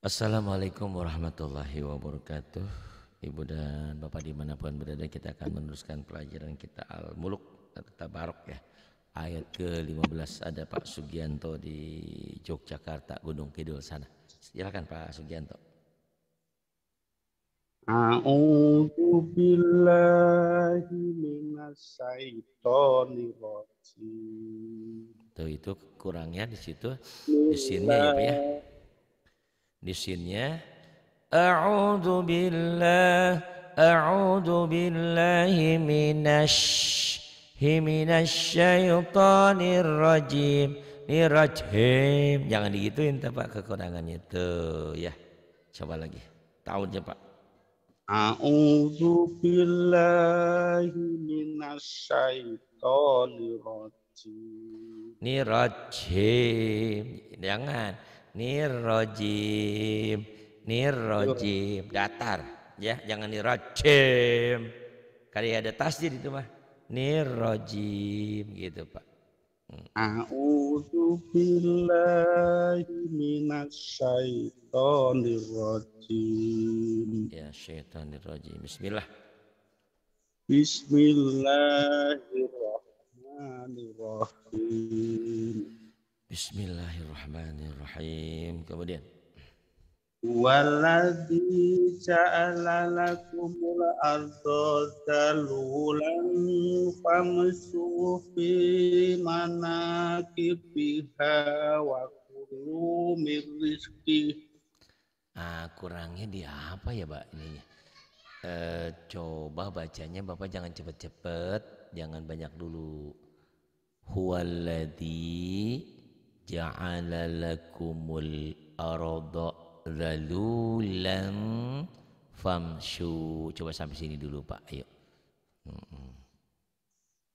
Assalamualaikum warahmatullahi wabarakatuh Ibu dan Bapak dimanapun berada kita akan meneruskan pelajaran kita Al-Muluk atau Tabarok ya Ayat ke-15 ada Pak Sugianto di Yogyakarta Gunung Kidul sana Silakan Pak Sugianto A'udzu billahi minasyaitonir rajim. Tuh itu kurangnya di situ di sini ya Pak ya. Di sinnya A'udzu billah A'udzu billahi minasy minasyaitonir rajim. Nirajim. Jangan digituin Pak kekurangannya tuh ya. Coba lagi. Tahunnya Pak. A'udzu billahi minasyaitonir rajim. Nirajim. Jangan nirajim. Nirajim datar ya, jangan nirajim. Kali ada tasdid itu mah. Nirajim gitu, Pak. A'udzu billahi minasyaitonir rajim. Ya, syaitonir rajim. Bismillah. Bismillahirrahmanirrahim. Bismillahirrahmanirrahim. Kemudian Waladhi ja'ala lakumul arda dalulan famsu fi manakibiha wa kulu min Ah, kurangnya di apa ya, Pak? Ini eh, coba bacanya Bapak jangan cepet-cepet, jangan banyak dulu. Huwaladhi ja'ala lakumul arda dalulan famshu. Coba sampai sini dulu Pak, ayo.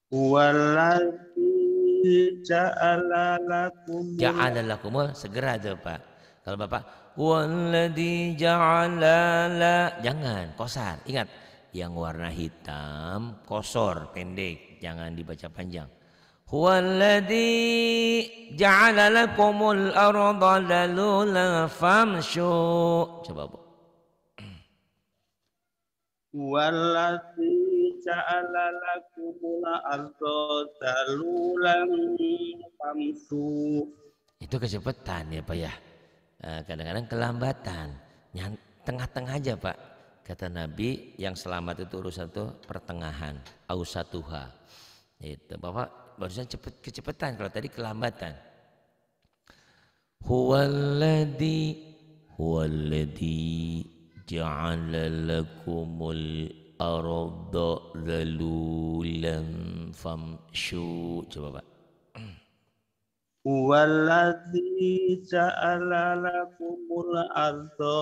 Waladhi ja'ala lakum. Ja'ala lakum, segera tuh Pak. Kalau Bapak, waladhi ja'ala la. Jangan, kosar. Ingat, yang warna hitam, kosor, pendek. Jangan dibaca panjang. هو الذي جعل لكم الأرض ذلولا فامشوا coba Bu Wallazi ja'ala lakumul arda dalulan famsu. Itu kecepatan ya Pak ya. Eh, kadang-kadang kelambatan. Tengah-tengah aja Pak. Kata Nabi yang selamat itu urusan itu pertengahan. Ausatuha. Itu Bapak barusan cepet kecepatan kalau tadi kelambatan huwallazi huwallazi ja'ala lakumul arda zalulan famshu coba Pak Huwallazi ja'ala lakumul arda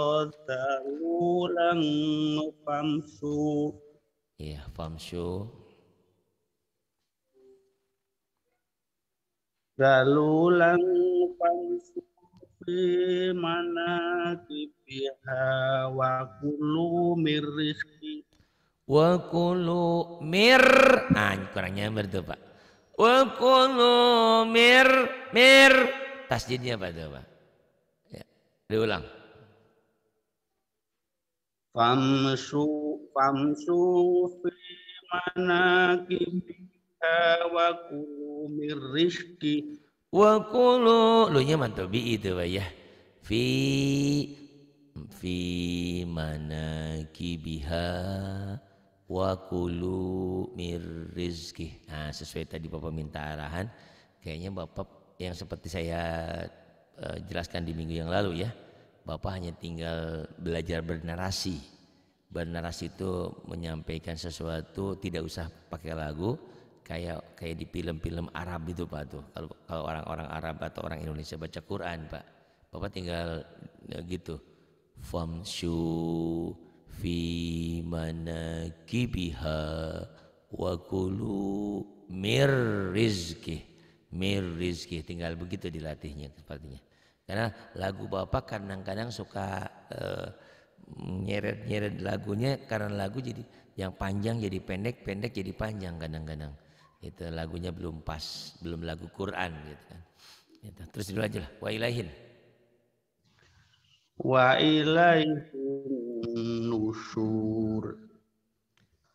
zalulan famshu Iya, famshu dalulang pangsupi mana kipiha wakulu kulu wakulu mir ah kurangnya mir tuh pak wakulu mir mir tasjidnya apa tuh pak ya. diulang pamsu pamsu fi mana kipiha Wakulu من رزقه وكلوا لو nya mantobi itu Pak ya fi fi kibiha wa kulu rizki Nah, sesuai tadi Bapak minta arahan, kayaknya Bapak yang seperti saya uh, jelaskan di minggu yang lalu ya, Bapak hanya tinggal belajar bernarasi. Bernarasi itu menyampaikan sesuatu tidak usah pakai lagu, kayak kayak di film-film Arab itu Pak tuh. Kalau kalau orang-orang Arab atau orang Indonesia baca Quran Pak, Bapak tinggal ya gitu. Famshu fi manakibiha wa kulu mir rizki mir rizki tinggal begitu dilatihnya sepertinya karena lagu bapak kadang-kadang suka nyeret eh, nyeret-nyeret lagunya karena lagu jadi yang panjang jadi pendek pendek jadi panjang kadang-kadang itu lagunya belum pas, belum lagu Quran gitu kan. Gitu. Terus dulu aja lah, wa ilahin. Wa nusur.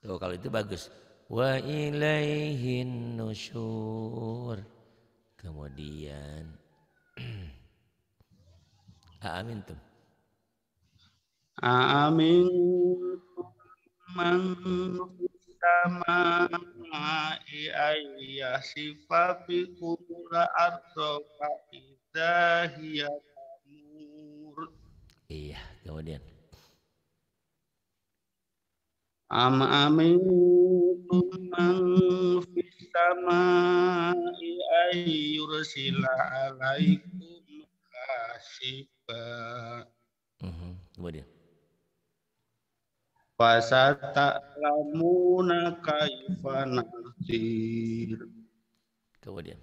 Tuh kalau itu bagus. Wa ilaihin nusur. Kemudian Amin tuh. Amin samai ayya sifabi kula ardo fa'idah Iya, kemudian. Am amintum man fis samai ayyursila alaikum hasiba. Mhm, kemudian fasata'lamuna kaifa nasir kemudian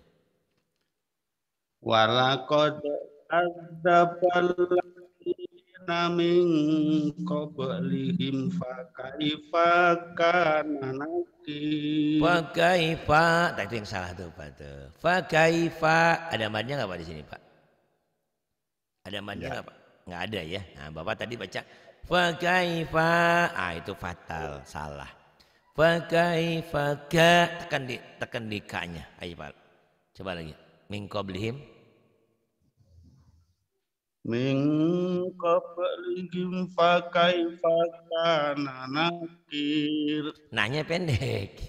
walaqad adzabalina min qablihim fa kaifa kana nasir fa kaifa nah, itu yang salah tuh Pak tuh fa kaifa ada madnya nggak Pak di sini Pak ada madnya ya. nggak Pak nggak ada ya nah bapak tadi baca fakaifa ah itu fatal salah fakaifa ka tekan di tekan di ka-nya ayo pak coba lagi min qablihim min qablihim fakaifa kana nakir nanya pendek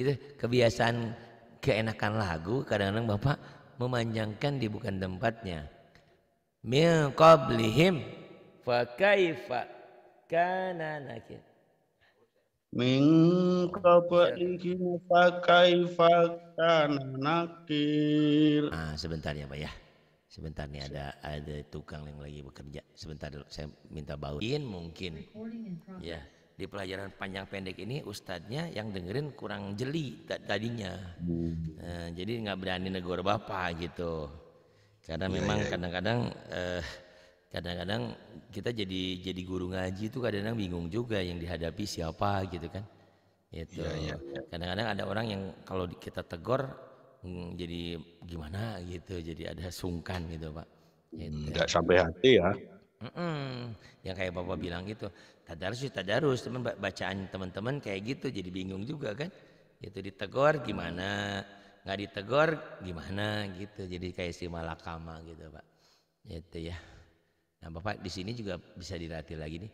itu kebiasaan keenakan lagu kadang-kadang bapak memanjangkan di bukan tempatnya min qablihim fa kaifa kana nakir min qablihim fa kaifa kana nakir ah sebentar ya Pak ya sebentar nih ada ada tukang yang lagi bekerja sebentar dulu saya minta bawain mungkin ya di pelajaran panjang pendek ini ustadznya yang dengerin kurang jeli tadinya hmm. nah, jadi nggak berani negor bapak gitu karena ya, memang iya, iya. kadang-kadang ya, kadang-kadang kita jadi jadi guru ngaji itu kadang-kadang bingung juga yang dihadapi siapa gitu kan itu ya, ya, iya. kadang-kadang ada orang yang kalau kita tegur mm, jadi gimana gitu jadi ada sungkan gitu pak tidak gitu. nggak sampai hati ya Mm-mm. yang kayak bapak bilang gitu tadarus ya tadarus teman bacaan teman-teman kayak gitu jadi bingung juga kan itu ditegur gimana nggak ditegor gimana gitu jadi kayak si malakama gitu pak itu ya nah bapak di sini juga bisa dilatih lagi nih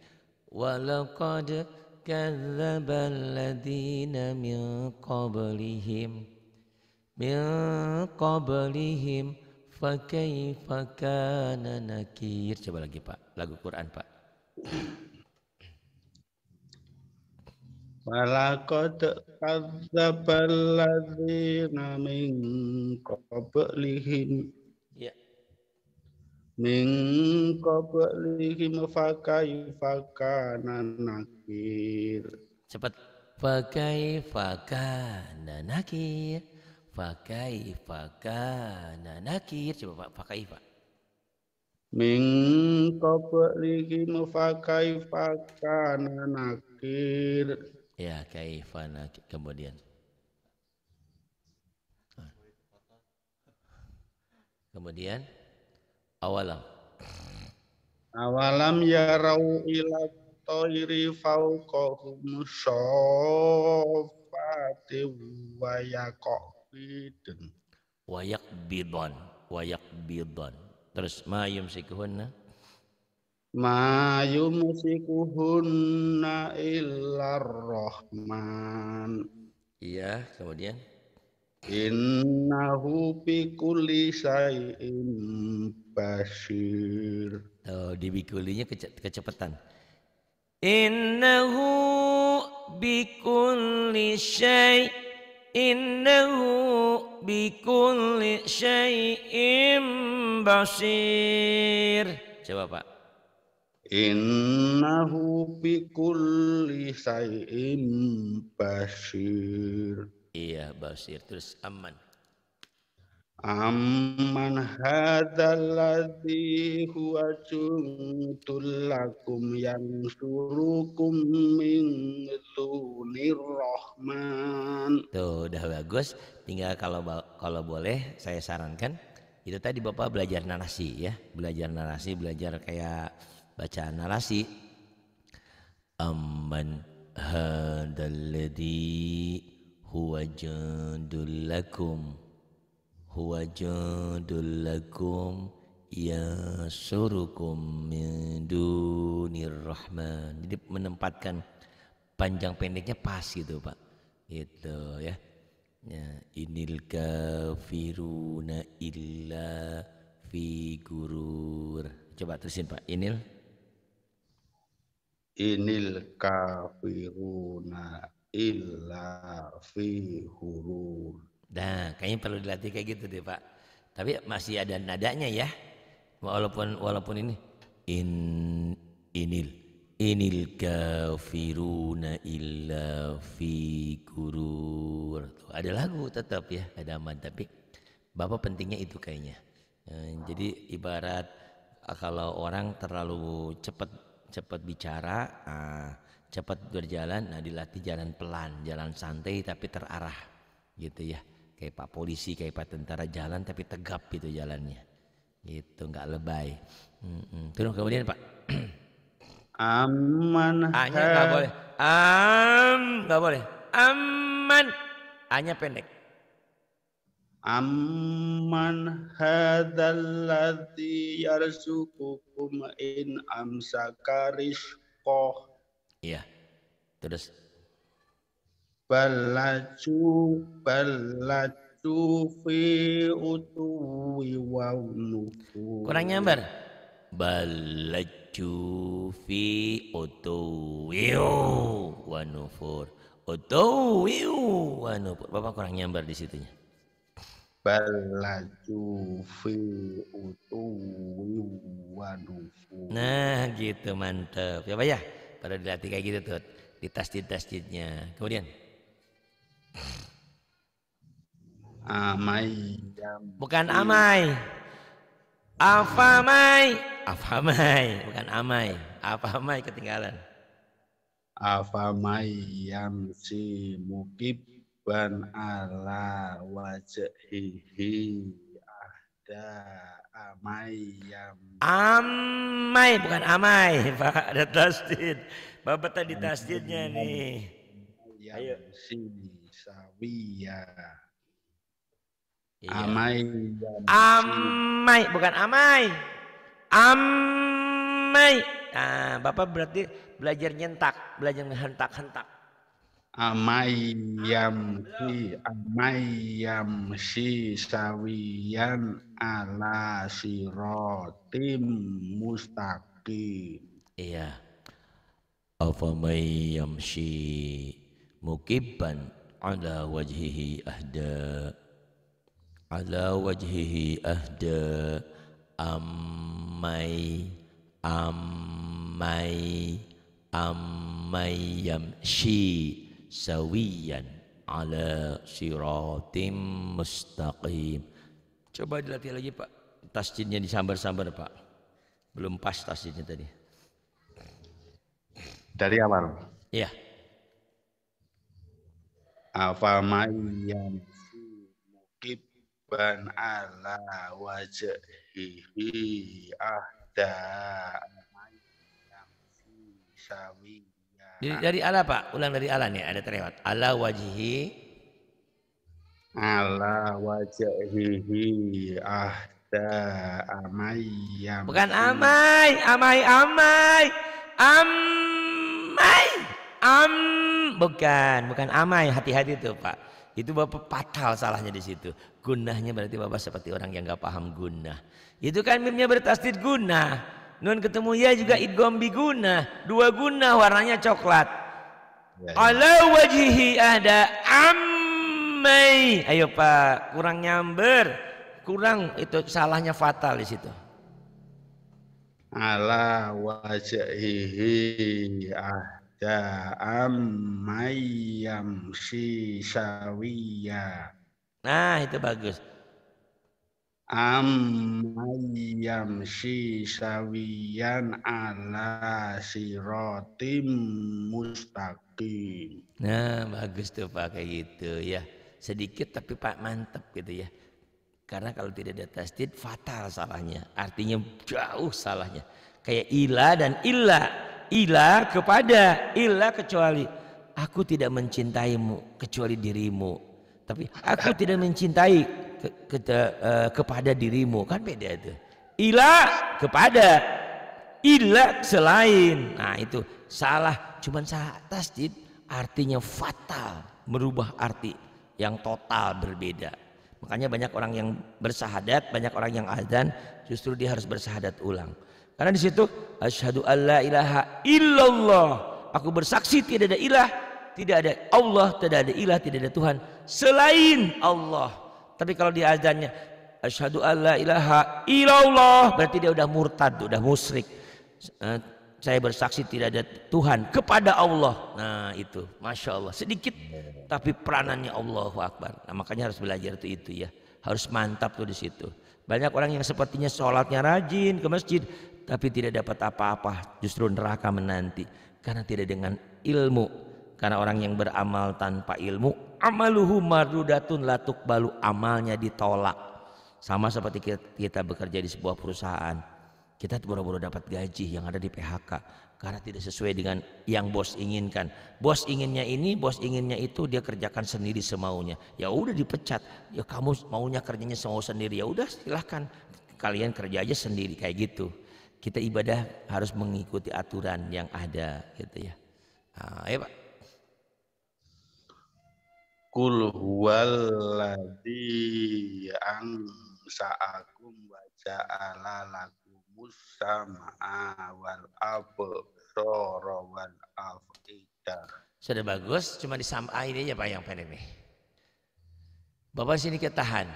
walaqad kadzdzabal ladina min qablihim min qablihim fa kana nakir coba lagi pak lagu Quran pak Walakad kadzdzabal ladzina min qablihim Ya. Min qablihim fakaifa kana nakir. Cepat. Fakaifa kana nakir. Fakaifa kana nakir. Coba Pak, fakaifa. Min qablihim fakaifa kana nakir. Ya, kaifana ah, kemudian. Ah. Kemudian awalam. Awalam ya rau ila toiri fauqahum syafati wa yaqbidun. Wa yaqbidun. Wa yaqbidun. Terus ma yumsikuhunna ma yumsikuhunna illar rahman iya kemudian innahu bi kulli shay'in basir oh di bikulinya kece kecepatan innahu bi kulli shay'in innahu bi kulli shay'in basir coba Pak Innahu bi kulli syai'in basir. Iya, basir. Terus aman. Amman hadzalladzi huwa juntul lakum surukum min dunir rahman. Tuh, udah bagus. Tinggal kalau kalau boleh saya sarankan itu tadi Bapak belajar narasi ya, belajar narasi, belajar kayak baca narasi amman hadalladhi huwa jundul lakum huwa jundul lakum surukum min dunir rahman jadi menempatkan panjang pendeknya pas gitu pak itu ya Ya, inil kafiruna illa fi gurur. Coba terusin Pak. Inil inil kafiruna illa fi hurur. Nah, kayaknya perlu dilatih kayak gitu deh Pak. Tapi masih ada nadanya ya. Walaupun walaupun ini in inil inil kafiruna illa fi gurur. ada lagu tetap ya, ada aman tapi Bapak pentingnya itu kayaknya. Eh, jadi ibarat kalau orang terlalu cepat cepat bicara, uh, cepat berjalan, nah dilatih jalan pelan, jalan santai tapi terarah gitu ya. Kayak Pak polisi, kayak Pak tentara jalan tapi tegap gitu jalannya. Gitu, nggak lebay. Mm -mm. Terus kemudian Pak. Aman. Hanya nggak boleh. Am, nggak boleh. Aman. Hanya pendek. Amman hadzalladzi yarzuqukum in amsaka rizqah. Iya. Terus balaju balaju fi utuwi wa Kurang nyambar. Balaju fi utuwi wa nufur. Utuwi wa nufur. Bapak kurang nyambar di situnya. Balaju fi utu wadufu. Nah, gitu mantep. Ya, Pak ya. Pada dilatih kayak gitu tuh di tasjid-tasjidnya. Kemudian amai bukan amai afamai afamai bukan amai afamai ketinggalan afamai si mukib ban ala wajhihi ada amai yang Amai bukan amai Pak ada tasdid. Bapak tadi tasdidnya nih. Ayo. Sawiya. Iya. Amai. Amai bukan amai. Amai. Nah, Bapak berarti belajar nyentak, belajar hentak-hentak amayam si amayam si sawiyan ala sirotim mustaqim iya mayam si mukibban ala wajhihi ahda ala wajhihi ahda amay amay amay yamshi sawiyan ala siratim mustaqim coba dilatih lagi pak tasjidnya disambar-sambar pak belum pas tasjidnya tadi dari awal iya apa ma'iyan mukibban ala wajhihi ahda sawiyan jadi nah. dari ala Pak, ulang dari ala nih, ada terlewat. Ala wajhi ala wajhihi ahda amai Bukan amai, amai amai. Amai. Am bukan, bukan amai, hati-hati tuh Pak. Itu Bapak patal salahnya di situ. Gunahnya berarti Bapak seperti orang yang nggak paham gunah. Itu kan mimnya bertasdid gunah. Nun ketemu ya juga idgham biguna, dua guna warnanya coklat. Ya, ya. Ala wajihi ada ammai. Ayo Pak, kurang nyamber. Kurang itu salahnya fatal di situ. Ala wajihi ada ammai yamsi sawiya. Nah, itu bagus. Amayam Sawian ala sirotim mustaqim. Nah, bagus tuh pakai itu gitu ya. Sedikit tapi Pak mantap gitu ya. Karena kalau tidak ada tasdid fatal salahnya. Artinya jauh salahnya. Kayak ila dan illa. Ila kepada, illa kecuali. Aku tidak mencintaimu kecuali dirimu. Tapi aku tidak mencintai ke, ke, uh, eh, kepada dirimu kan beda itu ila kepada ila selain nah itu salah cuman salah tasdid artinya fatal merubah arti yang total berbeda makanya banyak orang yang bersahadat banyak orang yang azan justru dia harus bersahadat ulang karena di situ asyhadu alla ilaha illallah aku bersaksi tidak ada ilah tidak ada Allah tidak ada ilah tidak ada Tuhan selain Allah tapi kalau dia azannya asyhadu alla ilaha illallah berarti dia udah murtad, udah musyrik. Eh, saya bersaksi tidak ada Tuhan kepada Allah. Nah itu, masya Allah sedikit tapi peranannya Allahu Akbar. Nah, makanya harus belajar itu itu ya, harus mantap tuh di situ. Banyak orang yang sepertinya sholatnya rajin ke masjid tapi tidak dapat apa-apa, justru neraka menanti karena tidak dengan ilmu. Karena orang yang beramal tanpa ilmu amaluhu mardudatun latuk balu amalnya ditolak sama seperti kita bekerja di sebuah perusahaan kita buru-buru dapat gaji yang ada di PHK karena tidak sesuai dengan yang bos inginkan bos inginnya ini bos inginnya itu dia kerjakan sendiri semaunya ya udah dipecat ya kamu maunya kerjanya semau sendiri ya udah silahkan kalian kerja aja sendiri kayak gitu kita ibadah harus mengikuti aturan yang ada gitu ya nah, ya pak Kul huwal an ansa'akum wa ja'ala lakumus sama'a wal absara wal afida. Sudah bagus, cuma ini ya Pak yang pendek nih. Bapak sini ketahan.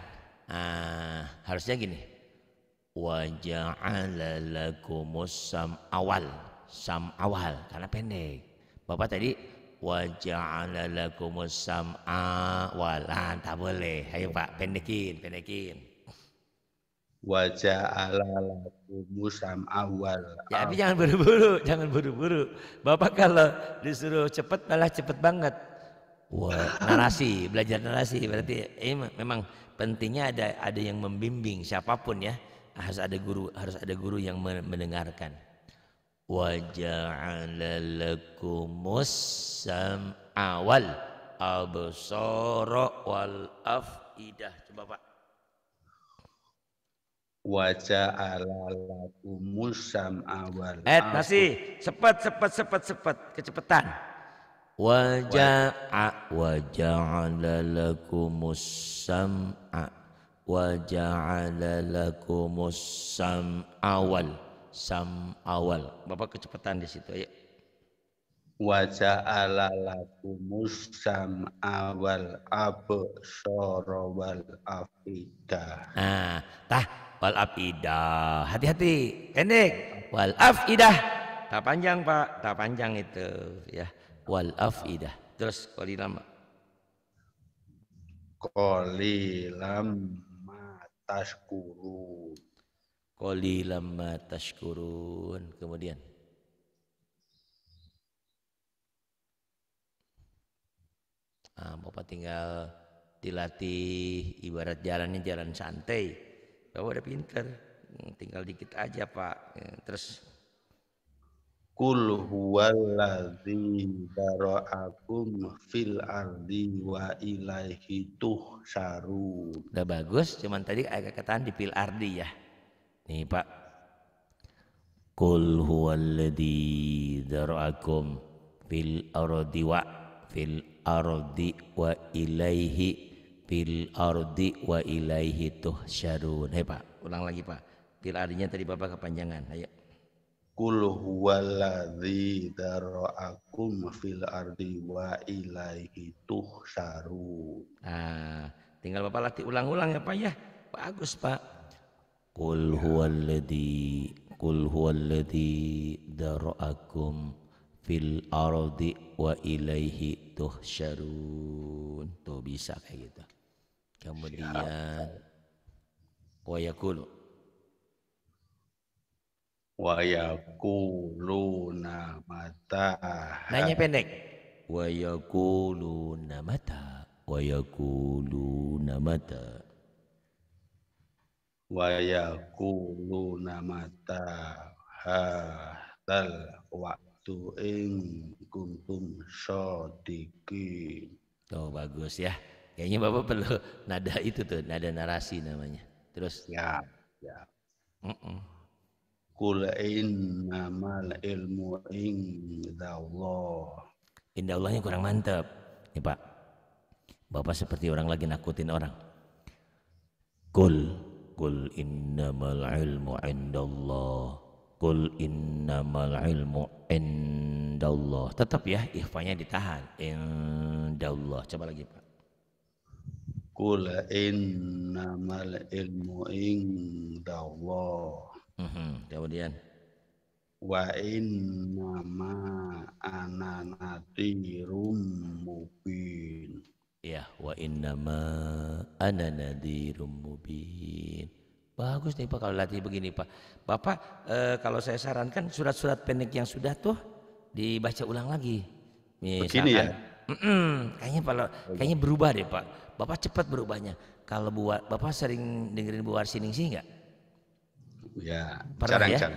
Ah, harusnya gini. Wa ja'ala lakumus sam awal. Sam awal karena pendek. Bapak tadi wa ja'ala lakumus sam'a wala tak boleh ayo Pak pendekin pendekin wa ja'ala lakumus sam'a wala ya, tapi jangan buru-buru jangan buru-buru Bapak kalau disuruh cepat malah cepat banget Wah, narasi, belajar narasi berarti eh, memang pentingnya ada ada yang membimbing siapapun ya. Harus ada guru, harus ada guru yang mendengarkan. وجعل لكم السمع wal absara wal afidah coba Pak Wajah ala lakumus sam'a Eh masih cepat cepat cepat cepat kecepatan. Wajah wajah ala lakumus sam'a wajah ala lakumus sam'a sam awal. Bapak kecepatan di situ ya. Wa ja'ala lakumus sam awal absara wal afidah. Nah, tah wal afidah. Hati-hati, pendek. Wal afidah. Tak panjang, Pak. Tak panjang itu ya. Wal afidah. Terus kali lama. lama tas kurun Koli lama tashkurun. Kemudian Nah, Bapak tinggal dilatih ibarat jalannya jalan santai. Bapak udah pinter, tinggal dikit aja Pak. Ya, terus Kul huwallazi dara'akum fil ardi wa ilaihi tuhsarun. Udah bagus, cuman tadi agak ketahan di fil ardi ya. Nih Pak. Kul huwallazi dara'akum fil ardi wa fil ardi wa ilaihi fil ardi wa ilaihi tuhsyarun. Hei Pak, ulang lagi Pak. Fil ardinya tadi Bapak kepanjangan. Ayo. Kul huwallazi dara'akum fil ardi wa ilaihi tuhsyarun. Nah, tinggal Bapak latih ulang-ulang ya Pak ya. Bagus Pak. Qul huwallazi Qul alladhi dara'akum fil ardi wa ilaihi tuhsyarun. Tuh bisa kayak gitu. Kemudian wa yaqulu wa yaquluna mata. Nanya pendek. Wa yaquluna mata. Wa yaquluna mata wayakuluna mata hal waktu ing kuntum sodiki. Oh bagus ya. Kayaknya Bapak perlu nada itu tuh, nada narasi namanya. Terus ya, ya. Mm -mm. Kul innamal ilmu indallah. Indallahnya kurang mantap. Nih Pak. Bapak seperti orang lagi nakutin orang. Kul Qul innamal ilmu indallah Qul innamal ilmu indallah Tetap ya ikhfanya ditahan Indallah Coba lagi Pak Qul innamal ilmu indallah mm Kemudian Wa innama ana nadirum mubin Ya, wa innama ana nadhirum mubin. Bagus nih Pak kalau latih begini Pak. Bapak e, kalau saya sarankan surat-surat pendek yang sudah tuh dibaca ulang lagi. Misalkan, begini ya? Mm -mm, kayaknya kalau kayaknya berubah deh Pak. Bapak cepat berubahnya. Kalau buat Bapak sering dengerin Bu Warsining sih enggak? Ya, jarang jarang, ya? jarang.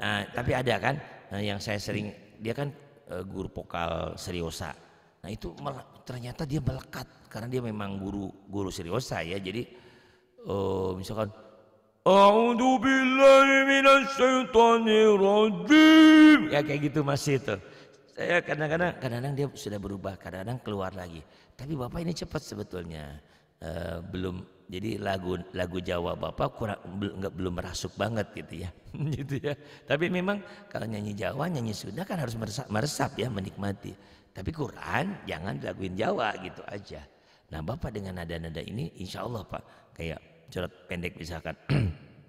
Nah, tapi ada kan nah, yang saya sering dia kan uh, guru vokal seriosa. Nah itu malah ternyata dia melekat karena dia memang guru guru serius saya jadi uh, misalkan A'udhu billahi minasyaitonir rajim. Ya kayak gitu masih itu. Saya kadang-kadang kadang-kadang dia sudah berubah, kadang-kadang keluar lagi. Tapi Bapak ini cepat sebetulnya. Uh, belum jadi lagu lagu Jawa Bapak kurang enggak, belum merasuk banget gitu ya. gitu ya. Tapi memang kalau nyanyi Jawa, nyanyi Sunda kan harus meresap, meresap ya, menikmati. Tapi Quran jangan dilakuin Jawa gitu aja. Nah Bapak dengan nada-nada ini insya Allah Pak kayak surat pendek misalkan.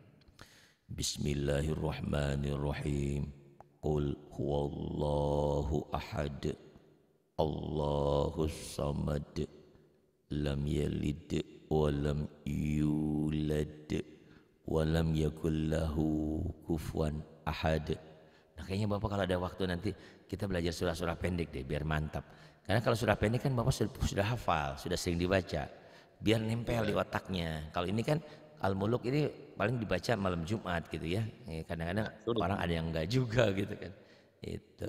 Bismillahirrahmanirrahim. Qul huwallahu ahad. Allahus samad. Lam yalid wa lam yulad wa lam yakul lahu ahad. Kayaknya Bapak kalau ada waktu nanti kita belajar surah-surah pendek deh biar mantap. Karena kalau surah pendek kan Bapak sudah, sudah hafal, sudah sering dibaca. Biar nempel di otaknya. Kalau ini kan Al-Muluk ini paling dibaca malam Jumat gitu ya. ya kadang-kadang orang ada yang enggak juga gitu kan. Itu.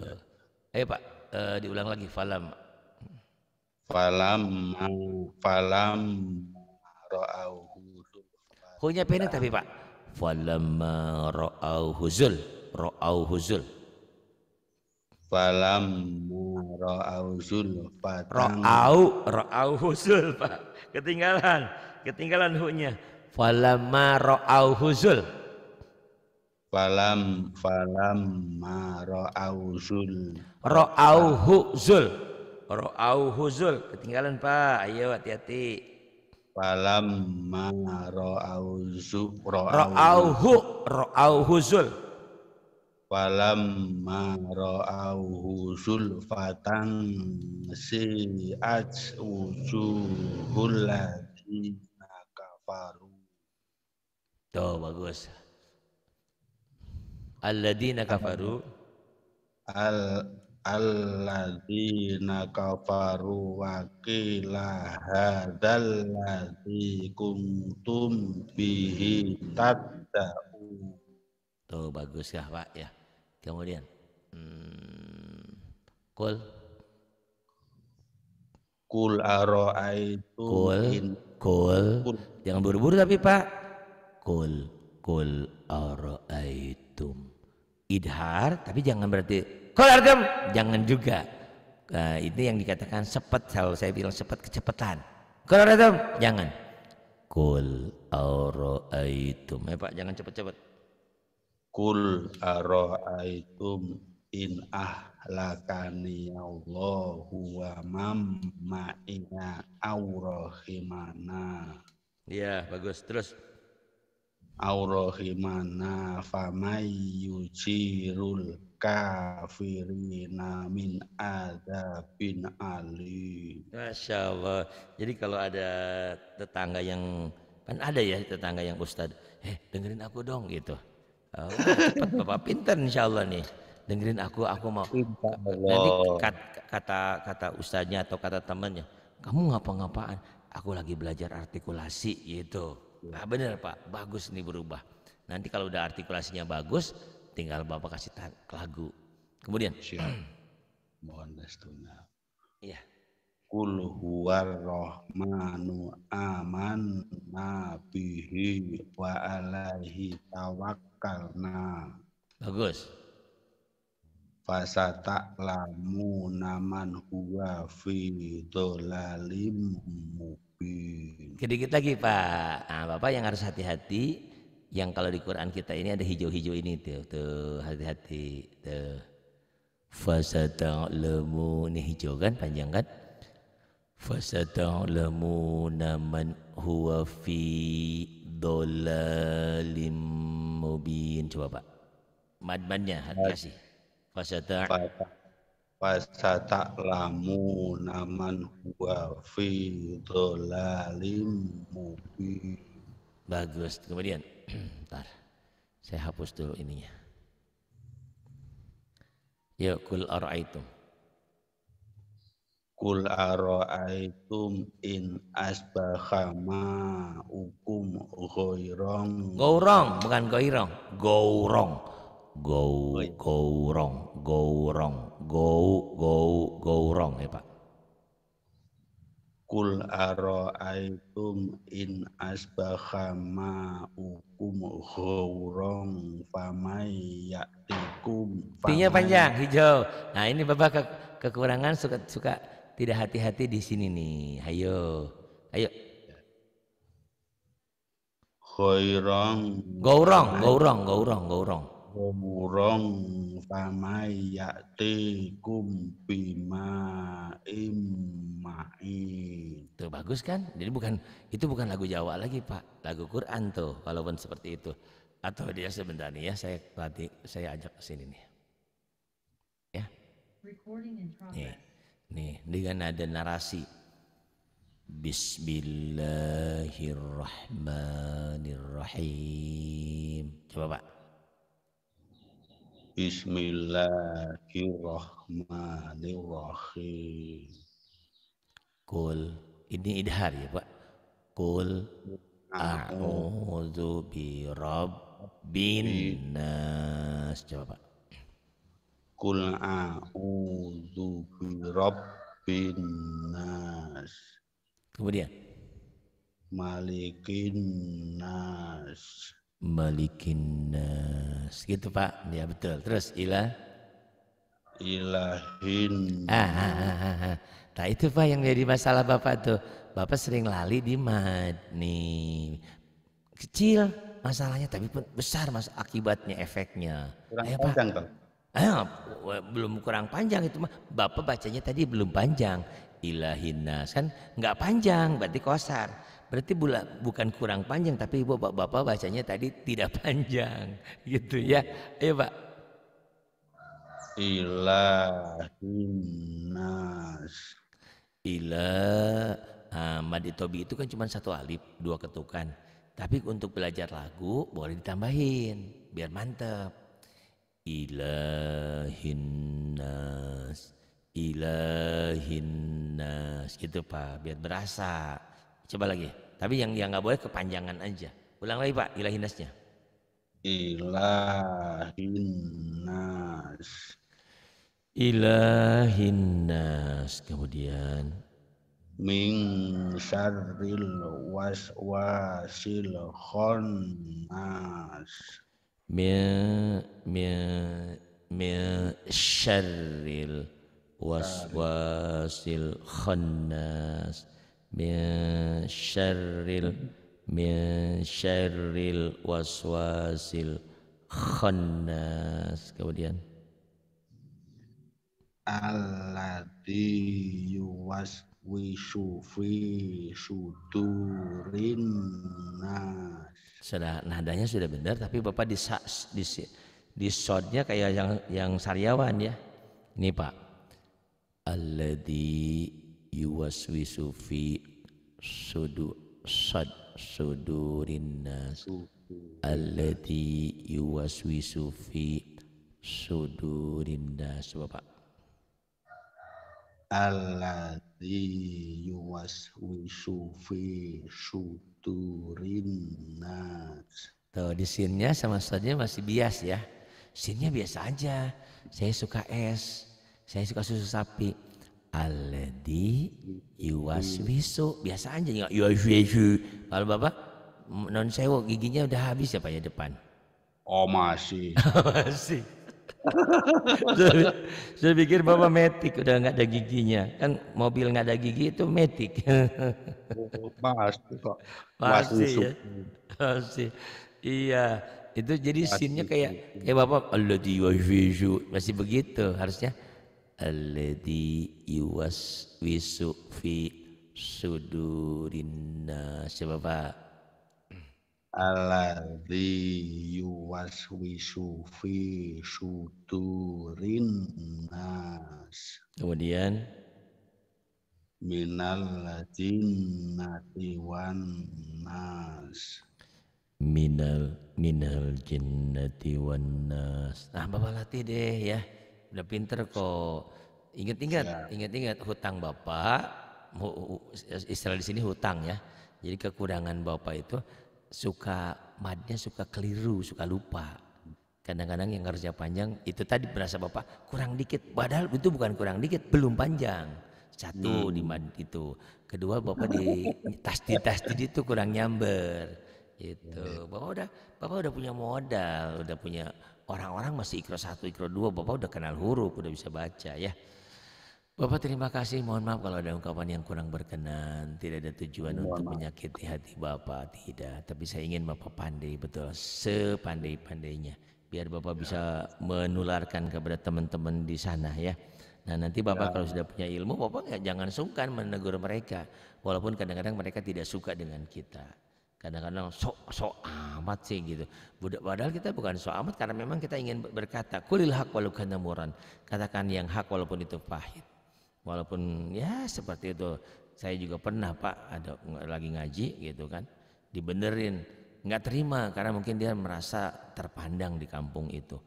Ya. Ayo Pak, uh, diulang lagi falam. Falam falam ra'au. Hunya pendek tapi Pak. Falam ra'auhu huzul ra'au huzul falam ra'au huzul ra'au ra'au huzul Pak ketinggalan ketinggalan hunya, falam ra'au huzul falam falam ma ra'au huzul ra'au huzul ra'au huzul ketinggalan Pak ayo hati-hati falam ma ra'au zu ra'au hu ra'au huzul falam maro'ahu zulfatan si'at wujuhul ladzina kafaru. Tuh bagus. Alladzina kafaru al alladzina kafaru wa qila hadzal ladzi kuntum bihi tadda'u Tuh bagus ya Pak ya. Kemudian hmm, kul kul aro'aitu kul, kul jangan buru-buru tapi Pak kul kul aro'aitum idhar tapi jangan berarti kul argam jangan juga nah, eh, itu yang dikatakan sepet kalau saya bilang sepet kecepatan kul argam jangan kul aro'aitum eh Pak jangan cepet-cepet Kul aro'aitum in ahlakani Allahu wa ina aurohimana. Ya, bagus. Terus. Aurohimana famay yujirul kafirina min adabin ali. Masya Allah. Jadi kalau ada tetangga yang, kan ada ya tetangga yang Ustad, eh dengerin aku dong gitu Oh, cepat Bapak pinter insya Allah nih. Dengerin aku, aku mau. Nanti kata kata ustaznya atau kata temannya, kamu ngapa-ngapaan? Aku lagi belajar artikulasi gitu. Nah, bener Pak, bagus nih berubah. Nanti kalau udah artikulasinya bagus, tinggal Bapak kasih lagu. Kemudian. Siap. Mohon restunya. Iya. Kul huwar rahmanu aman nabihi wa alaihi tawakkalna. Bagus. Fasata lamu naman huwa fi dolalim mubin. Kedikit lagi Pak. Nah, Bapak yang harus hati-hati yang kalau di Quran kita ini ada hijau-hijau ini tuh, tuh hati-hati tuh. Fasata lamu ini hijau kan panjang kan? فستعلمون من huwa fi dolalim mubin coba pak madmannya hati kasih fasata fasata lamu naman huwa fi dolalim mubin bagus kemudian ntar saya hapus dulu ininya ya kul araitum Kul aro'aitum in asbaha ma'ukum goirong. Gourong, bukan goirong. Gourong. Go, gourong, gourong, go, go, gourong ya Pak. Kul aro'aitum in asbaha ma'ukum gourong famai ya'tikum. Pinya panjang, hijau. Nah ini Bapak ke, kekurangan suka suka tidak hati-hati di sini nih. Ayo. Ayo. Gaurong. Gaurong, gaurong, gaurong, gaurong. Gaurong famayati kumpima imma'in. Itu bagus kan? Jadi bukan itu bukan lagu Jawa lagi, Pak. Lagu Quran tuh walaupun seperti itu. Atau dia sebentar nih ya saya pelatih saya ajak ke sini nih. Ya. Recording in progress. Nih. Nih, dengan ada narasi. Bismillahirrahmanirrahim. Coba Pak. Bismillahirrahmanirrahim. Kul. Ini idhar ya Pak. Kul. A'udzu bi rabbin nas. Coba Pak. Kul a'udhu birabbin nas. Kemudian Malikin nas. Malikin nas. Gitu Pak. Ya betul. Terus ilah ilahin. Ah ah, ah, ah, ah, ah. Nah itu Pak yang jadi masalah Bapak tuh. Bapak sering lali di mad nih. Kecil masalahnya tapi besar mas akibatnya efeknya. Kurang Ayo, ya, Pak. Kan? eh, belum kurang panjang itu mah bapak bacanya tadi belum panjang ilahinas kan nggak panjang berarti kosar berarti bula, bukan kurang panjang tapi ibu bapak, bapak bacanya tadi tidak panjang gitu ya ya pak ilahinas ilah Madi Tobi itu kan cuma satu alif dua ketukan tapi untuk belajar lagu boleh ditambahin biar mantep ilahin nas ilahin nas gitu pak biar berasa coba lagi tapi yang yang nggak boleh kepanjangan aja ulang lagi pak ilahin nasnya ilahin nas ilahin nas kemudian min syarril waswasil khannas min min min syarril waswasil khannas min syarril min syarril waswasil khannas kemudian alladhi yuwas wisufi suturin nas. Sudah nadanya sudah benar tapi Bapak di di, di shotnya kayak yang yang sariawan ya. Ini Pak. Alladhi yuwaswisu fi sudu sad sudurin nas. Alladhi yuwaswisu fi sudurin nas Bapak alladzi yuwaswisu fi suturin nas. Tuh di sinnya sama sinnya masih bias ya. Sinnya biasa aja. Saya suka es, saya suka susu sapi. Alladzi yuwaswisu biasa aja nggak yuwaswisu. Kalau Bapak non sewo giginya udah habis ya Pak ya depan. Oh masih. masih. saya, pikir bapak metik udah nggak ada giginya kan mobil nggak ada gigi itu metik oh, pasti kok pasti ya pasti iya itu jadi sinnya kayak kayak bapak alladhi yuwaswisu masih begitu harusnya alladhi wisu fi sudurinna siapa pak alladzi yuwaswisu fi suturin nas kemudian minal jinnati wan nas minal minal jinnati wan nas Nah bapak latih deh ya udah pinter kok ingat-ingat iya. ingat-ingat hutang bapak istilah di sini hutang ya jadi kekurangan bapak itu suka madnya suka keliru, suka lupa. Kadang-kadang yang kerja panjang itu tadi berasa bapak kurang dikit, padahal itu bukan kurang dikit, belum panjang. Satu hmm. di mad itu, kedua bapak di tas di tas di itu kurang nyamber itu iya. Bapak udah bapak udah punya modal, udah punya orang-orang masih ikro satu, ikro dua, bapak udah kenal huruf, udah bisa baca ya. Bapak terima kasih, mohon maaf kalau ada ungkapan yang kurang berkenan, tidak ada tujuan mohon untuk maaf. menyakiti hati Bapak, tidak. Tapi saya ingin Bapak pandai, betul, sepandai-pandainya. Biar Bapak ya. bisa menularkan kepada teman-teman di sana ya. Nah nanti Bapak ya. kalau sudah punya ilmu, Bapak nggak jangan sungkan menegur mereka. Walaupun kadang-kadang mereka tidak suka dengan kita. Kadang-kadang sok sok amat sih gitu. Budak Padahal kita bukan sok amat karena memang kita ingin berkata, Kulil hak walau muran. Katakan yang hak walaupun itu pahit walaupun ya seperti itu saya juga pernah pak ada lagi ngaji gitu kan dibenerin nggak terima karena mungkin dia merasa terpandang di kampung itu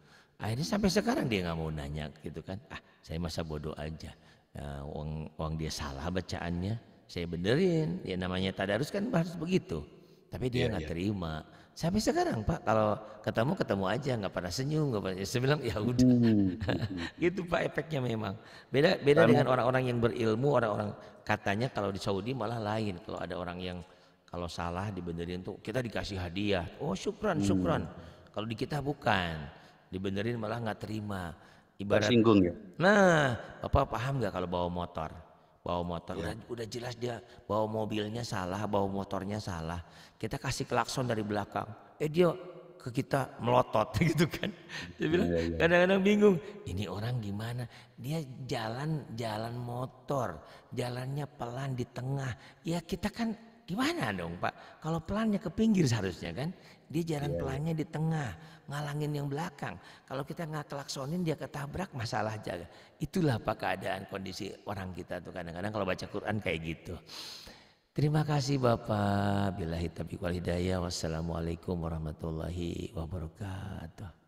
akhirnya sampai sekarang dia nggak mau nanya gitu kan ah saya masa bodoh aja nah, uang uang dia salah bacaannya saya benerin ya namanya tadarus kan harus begitu tapi dia iya, nggak yeah, yeah. terima Sampai sekarang Pak, kalau ketemu ketemu aja, nggak pernah senyum, nggak pernah. Saya bilang ya udah, hmm. gitu Pak efeknya memang. Beda beda Amin. dengan orang-orang yang berilmu, orang-orang katanya kalau di Saudi malah lain. Kalau ada orang yang kalau salah dibenerin tuh kita dikasih hadiah. Oh syukran hmm. syukran. Kalau di kita bukan, dibenerin malah nggak terima. Ibarat, singgung ya. Nah, Bapak paham nggak kalau bawa motor? bawa motor ya. udah, jelas dia bawa mobilnya salah bawa motornya salah kita kasih klakson dari belakang eh dia ke kita melotot gitu kan dia bilang iya, iya. kadang-kadang ya, ya. bingung ini orang gimana dia jalan jalan motor jalannya pelan di tengah ya kita kan Gimana dong Pak? Kalau pelannya ke pinggir seharusnya kan. Dia jalan yeah. Iya. pelannya di tengah, ngalangin yang belakang. Kalau kita nggak kelaksonin dia ketabrak masalah jaga. Itulah Pak keadaan kondisi orang kita tuh kadang-kadang kalau baca Quran kayak gitu. Terima kasih Bapak. Bila hitab wal hidayah. Wassalamualaikum warahmatullahi wabarakatuh.